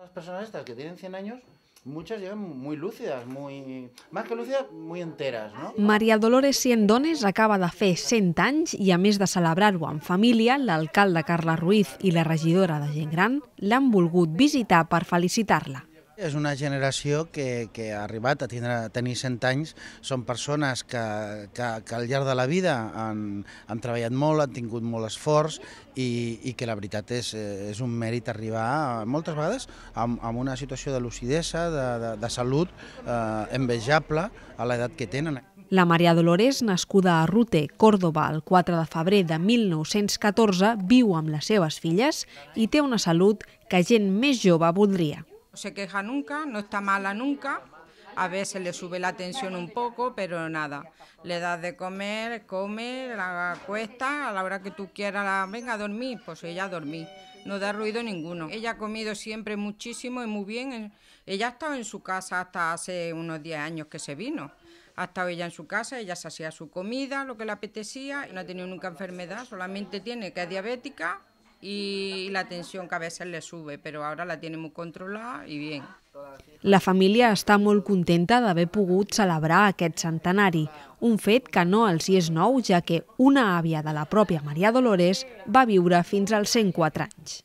Las personas estas que tienen 100 años, muchas llevan muy lúcidas, muy más que lúcides, muy enteres, no? Maria Dolores Siendones acaba de fer 100 anys i a més de celebrar-ho en família, l'alcalde Carla Ruiz i la regidora de Gent Gran l'han volgut visitar per felicitar-la. És una generació que, que ha arribat a, tindre, a tenir 100 anys, són persones que, que, que al llarg de la vida han, han treballat molt, han tingut molt esforç i, i que la veritat és, eh, és un mèrit arribar a, moltes vegades amb, amb una situació de lucidesa, de, de, de salut eh, envejable a l'edat que tenen. La Maria Dolores, nascuda a Rute, Córdoba, el 4 de febrer de 1914, viu amb les seves filles i té una salut que gent més jove voldria. se queja nunca, no está mala nunca. A veces le sube la tensión un poco, pero nada. Le das de comer, come, la cuesta, a la hora que tú quieras, venga a dormir, pues ella dormí No da ruido ninguno. Ella ha comido siempre muchísimo y muy bien. Ella ha estado en su casa hasta hace unos 10 años que se vino. Ha estado ella en su casa, ella se hacía su comida, lo que le apetecía, y no ha tenido nunca enfermedad, solamente tiene que es diabética y la tensión que a veces le sube, pero ahora la tiene muy controlada y bien. La família està molt contenta d'haver pogut celebrar aquest centenari, un fet que no els hi és nou, ja que una àvia de la pròpia Maria Dolores va viure fins als 104 anys.